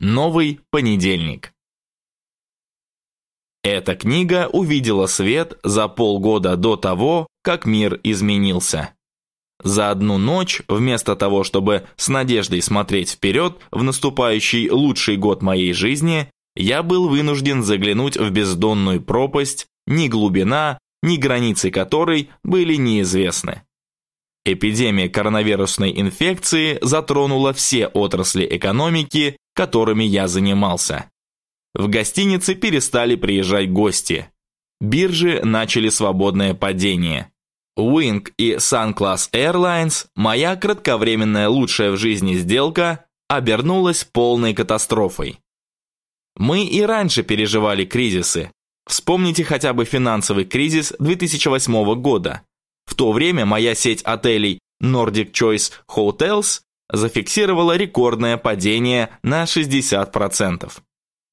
Новый понедельник. Эта книга увидела свет за полгода до того, как мир изменился. За одну ночь, вместо того, чтобы с надеждой смотреть вперед в наступающий лучший год моей жизни, я был вынужден заглянуть в бездонную пропасть, ни глубина, ни границы которой были неизвестны. Эпидемия коронавирусной инфекции затронула все отрасли экономики которыми я занимался. В гостинице перестали приезжать гости. Биржи начали свободное падение. Wing и Sun Class Airlines, моя кратковременная лучшая в жизни сделка, обернулась полной катастрофой. Мы и раньше переживали кризисы. Вспомните хотя бы финансовый кризис 2008 года. В то время моя сеть отелей Nordic Choice Hotels зафиксировала рекордное падение на 60%.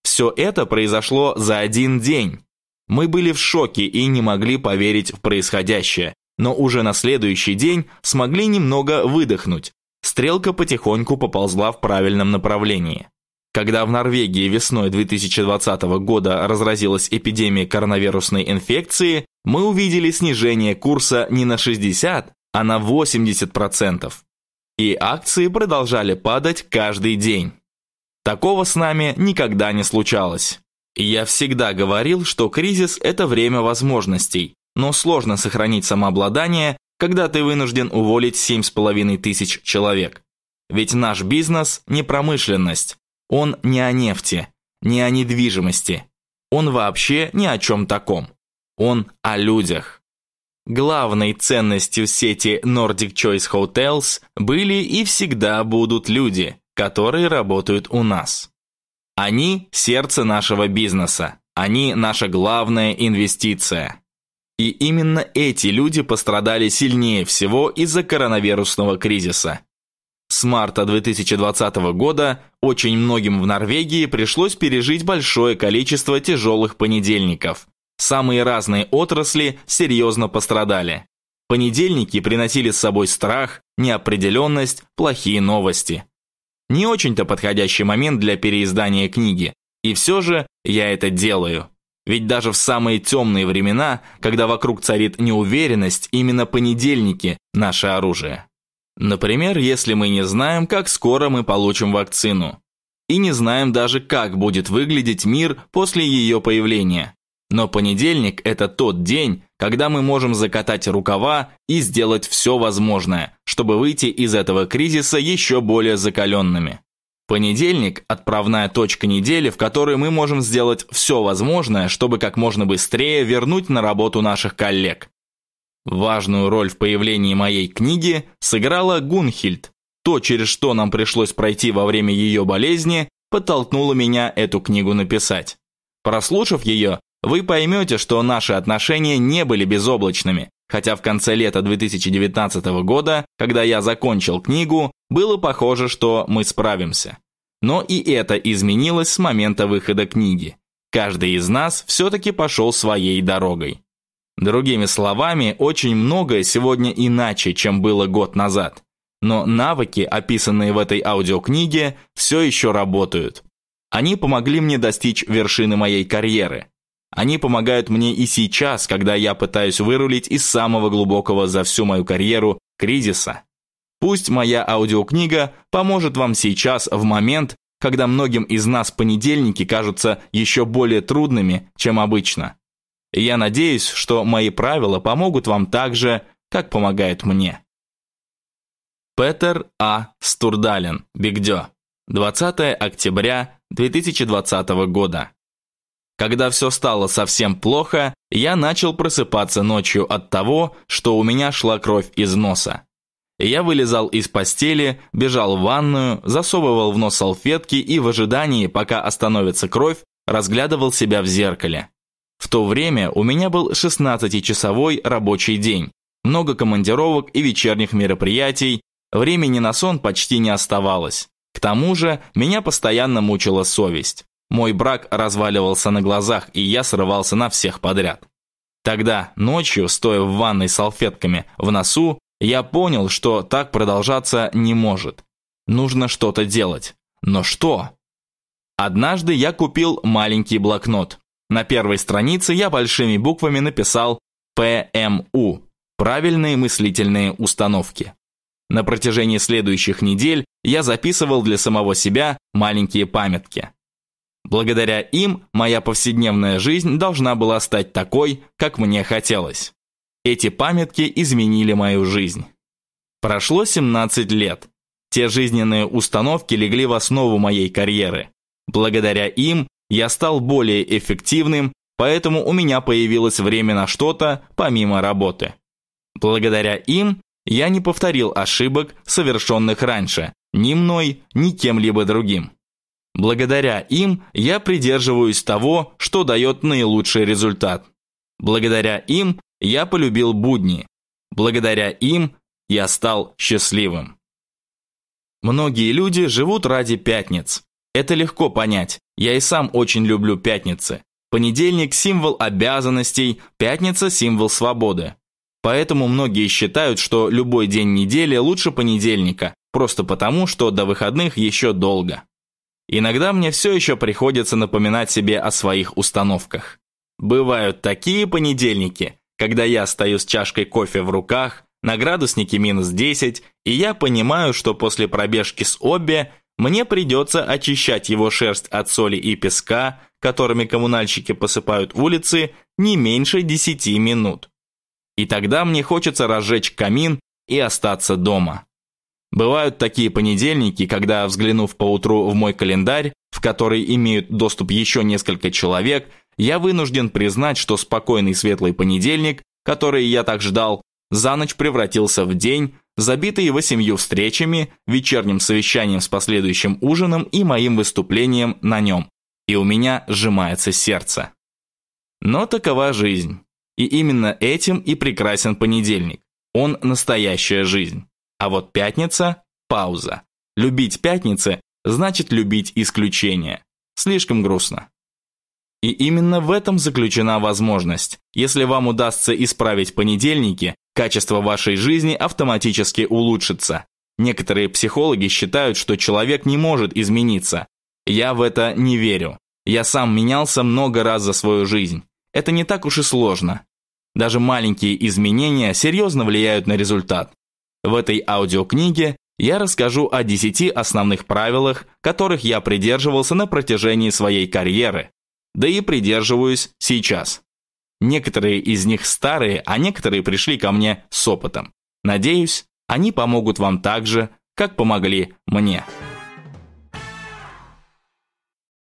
Все это произошло за один день. Мы были в шоке и не могли поверить в происходящее, но уже на следующий день смогли немного выдохнуть. Стрелка потихоньку поползла в правильном направлении. Когда в Норвегии весной 2020 года разразилась эпидемия коронавирусной инфекции, мы увидели снижение курса не на 60, а на 80% и акции продолжали падать каждый день. Такого с нами никогда не случалось. Я всегда говорил, что кризис – это время возможностей, но сложно сохранить самообладание, когда ты вынужден уволить 7,5 тысяч человек. Ведь наш бизнес – не промышленность, он не о нефти, не о недвижимости, он вообще ни о чем таком. Он о людях. Главной ценностью сети Nordic Choice Hotels были и всегда будут люди, которые работают у нас. Они – сердце нашего бизнеса, они – наша главная инвестиция. И именно эти люди пострадали сильнее всего из-за коронавирусного кризиса. С марта 2020 года очень многим в Норвегии пришлось пережить большое количество тяжелых понедельников, Самые разные отрасли серьезно пострадали. Понедельники приносили с собой страх, неопределенность, плохие новости. Не очень-то подходящий момент для переиздания книги, и все же я это делаю. Ведь даже в самые темные времена, когда вокруг царит неуверенность, именно понедельники – наше оружие. Например, если мы не знаем, как скоро мы получим вакцину. И не знаем даже, как будет выглядеть мир после ее появления. Но понедельник – это тот день, когда мы можем закатать рукава и сделать все возможное, чтобы выйти из этого кризиса еще более закаленными. Понедельник – отправная точка недели, в которой мы можем сделать все возможное, чтобы как можно быстрее вернуть на работу наших коллег. Важную роль в появлении моей книги сыграла Гунхильд. То, через что нам пришлось пройти во время ее болезни, подтолкнуло меня эту книгу написать. Прослушав ее, вы поймете, что наши отношения не были безоблачными, хотя в конце лета 2019 года, когда я закончил книгу, было похоже, что мы справимся. Но и это изменилось с момента выхода книги. Каждый из нас все-таки пошел своей дорогой. Другими словами, очень многое сегодня иначе, чем было год назад. Но навыки, описанные в этой аудиокниге, все еще работают. Они помогли мне достичь вершины моей карьеры, они помогают мне и сейчас, когда я пытаюсь вырулить из самого глубокого за всю мою карьеру кризиса. Пусть моя аудиокнига поможет вам сейчас в момент, когда многим из нас понедельники кажутся еще более трудными, чем обычно. я надеюсь, что мои правила помогут вам так же, как помогают мне. Петер А. Стурдален, Бигдё. 20 октября 2020 года. Когда все стало совсем плохо, я начал просыпаться ночью от того, что у меня шла кровь из носа. Я вылезал из постели, бежал в ванную, засовывал в нос салфетки и в ожидании, пока остановится кровь, разглядывал себя в зеркале. В то время у меня был 16-часовой рабочий день, много командировок и вечерних мероприятий, времени на сон почти не оставалось. К тому же меня постоянно мучила совесть. Мой брак разваливался на глазах, и я срывался на всех подряд. Тогда, ночью, стоя в ванной с салфетками в носу, я понял, что так продолжаться не может. Нужно что-то делать. Но что? Однажды я купил маленький блокнот. На первой странице я большими буквами написал ПМУ – правильные мыслительные установки. На протяжении следующих недель я записывал для самого себя маленькие памятки – Благодаря им моя повседневная жизнь должна была стать такой, как мне хотелось. Эти памятки изменили мою жизнь. Прошло 17 лет. Те жизненные установки легли в основу моей карьеры. Благодаря им я стал более эффективным, поэтому у меня появилось время на что-то помимо работы. Благодаря им я не повторил ошибок, совершенных раньше, ни мной, ни кем-либо другим. Благодаря им я придерживаюсь того, что дает наилучший результат. Благодаря им я полюбил будни. Благодаря им я стал счастливым. Многие люди живут ради пятниц. Это легко понять. Я и сам очень люблю пятницы. Понедельник – символ обязанностей, пятница – символ свободы. Поэтому многие считают, что любой день недели лучше понедельника, просто потому, что до выходных еще долго. Иногда мне все еще приходится напоминать себе о своих установках. Бывают такие понедельники, когда я стою с чашкой кофе в руках, на градуснике минус 10, и я понимаю, что после пробежки с обе мне придется очищать его шерсть от соли и песка, которыми коммунальщики посыпают улицы, не меньше 10 минут. И тогда мне хочется разжечь камин и остаться дома. Бывают такие понедельники, когда, взглянув поутру в мой календарь, в который имеют доступ еще несколько человек, я вынужден признать, что спокойный светлый понедельник, который я так ждал, за ночь превратился в день, забитый восемью встречами, вечерним совещанием с последующим ужином и моим выступлением на нем. И у меня сжимается сердце. Но такова жизнь. И именно этим и прекрасен понедельник. Он настоящая жизнь. А вот пятница – пауза. Любить пятницы – значит любить исключения. Слишком грустно. И именно в этом заключена возможность. Если вам удастся исправить понедельники, качество вашей жизни автоматически улучшится. Некоторые психологи считают, что человек не может измениться. Я в это не верю. Я сам менялся много раз за свою жизнь. Это не так уж и сложно. Даже маленькие изменения серьезно влияют на результат. В этой аудиокниге я расскажу о 10 основных правилах, которых я придерживался на протяжении своей карьеры, да и придерживаюсь сейчас. Некоторые из них старые, а некоторые пришли ко мне с опытом. Надеюсь, они помогут вам так же, как помогли мне.